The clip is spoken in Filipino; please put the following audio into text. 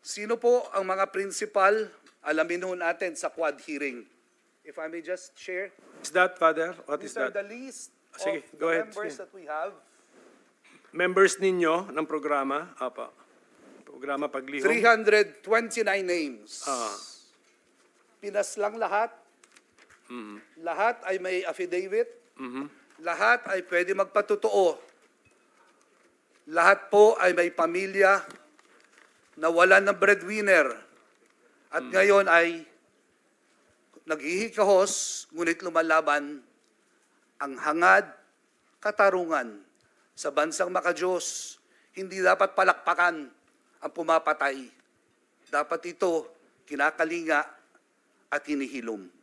Sino po ang mga principal? Alamin noon natin sa quad hearing. If I may just share. Is that, Father? What These is that? the list Sige, go the ahead. members that we have. Members ninyo ng programa? Apa. Programa Paglihom? 329 names. Ah. Pinas lang lahat. Mm-hmm. Lahat ay may affidavit. Mm-hmm. Lahat ay pwede magpatotoo. Lahat po ay may pamilya na wala ng breadwinner at hmm. ngayon ay naghihikahos ngunit lumalaban ang hangad katarungan sa bansang makajos. Hindi dapat palakpakan ang pumapatay. Dapat ito kinakalinga at hinihilom.